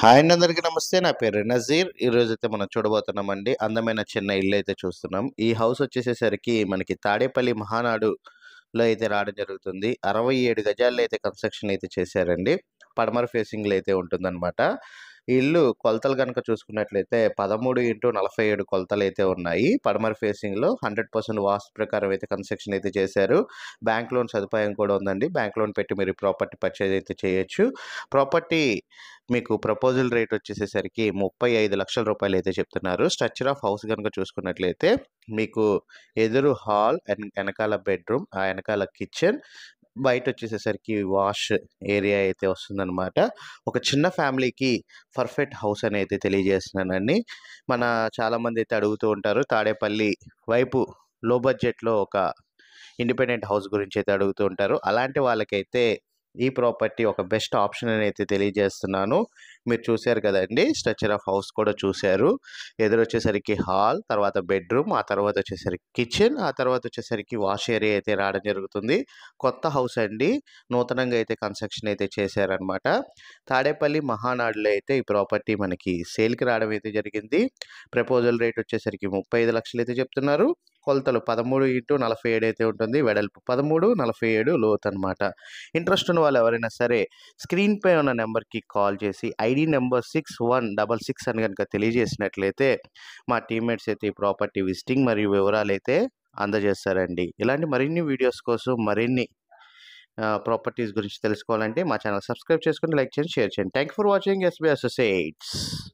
hi అండి అందరికీ నమస్తే నా పేరు నజీర్ ఈ రోజైతే అయితే మనం చూడబోతున్నామండి అందమైన చిన్న ఇల్లు అయితే చూస్తున్నాం ఈ హౌస్ వచ్చేసేసరికి మనకి తాడేపల్లి మహానాడులో అయితే రావడం జరుగుతుంది అరవై ఏడు గజాల్లో అయితే కన్స్ట్రక్షన్ అయితే చేశారండి పడమర ఫేసింగ్లో అయితే ఉంటుందన్నమాట ఇల్లు కొలతలు కనుక చూసుకున్నట్లయితే పదమూడు ఇంటూ నలభై ఏడు కొలతలు అయితే ఉన్నాయి పడమర ఫేసింగ్లో హండ్రెడ్ పర్సెంట్ వాస్తు ప్రకారం అయితే కన్స్ట్రక్షన్ అయితే చేశారు బ్యాంక్ లోన్ సదుపాయం కూడా ఉందండి బ్యాంక్ లోన్ పెట్టి మీరు ప్రాపర్టీ పర్చేజ్ అయితే చేయొచ్చు ప్రాపర్టీ మీకు ప్రపోజల్ రేట్ వచ్చేసేసరికి ముప్పై ఐదు లక్షల రూపాయలు అయితే చెప్తున్నారు స్ట్రక్చర్ ఆఫ్ హౌస్ కనుక చూసుకున్నట్లయితే మీకు ఎదురు హాల్ అండ్ వెనకాల బెడ్రూమ్ ఆ వెనకాల కిచెన్ బయట వచ్చేసేసరికి వాష్ ఏరియా అయితే వస్తుందన్నమాట ఒక చిన్న ఫ్యామిలీకి పర్ఫెక్ట్ హౌస్ అని అయితే తెలియజేస్తున్నానండి మన చాలామంది అయితే అడుగుతూ ఉంటారు తాడేపల్లి వైపు లో బడ్జెట్లో ఒక ఇండిపెండెంట్ హౌస్ గురించి అయితే అడుగుతూ ఉంటారు అలాంటి వాళ్ళకైతే ఈ ప్రాపర్టీ ఒక బెస్ట్ ఆప్షన్ అని అయితే తెలియజేస్తున్నాను మీరు చూశారు కదండి స్ట్రక్చర్ ఆఫ్ హౌస్ కూడా చూశారు ఎదురొచ్చేసరికి హాల్ తర్వాత బెడ్రూమ్ ఆ తర్వాత వచ్చేసరికి కిచెన్ ఆ తర్వాత వచ్చేసరికి వాష్ ఏరియా అయితే రావడం జరుగుతుంది కొత్త హౌస్ అండి నూతనంగా అయితే కన్స్ట్రక్షన్ అయితే చేశారనమాట తాడేపల్లి మహానాడులో అయితే ఈ ప్రాపర్టీ మనకి సేల్కి రావడం అయితే జరిగింది ప్రపోజల్ రేట్ వచ్చేసరికి ముప్పై ఐదు లక్షలు అయితే చెప్తున్నారు కొలతలు పదమూడు ఇంటూ నలభై ఏడు అయితే ఉంటుంది వెడల్పు పదమూడు నలభై ఏడు లోత్ అనమాట ఇంట్రెస్ట్ ఉన్న వాళ్ళు ఎవరైనా సరే స్క్రీన్పై ఉన్న నెంబర్కి కాల్ చేసి ID ID number six one double six అని కనుక తెలియజేసినట్లయితే మా టీమ్మేట్స్ అయితే ఈ ప్రాపర్టీ విజిటింగ్ మరియు వివరాలు అయితే అందజేస్తారండి ఇలాంటి మరిన్ని వీడియోస్ కోసం మరిన్ని ప్రాపర్టీస్ గురించి తెలుసుకోవాలంటే మా ఛానల్ సబ్స్క్రైబ్ చేసుకుని లైక్ చేయండి షేర్ చేయండి thank for watching SB associates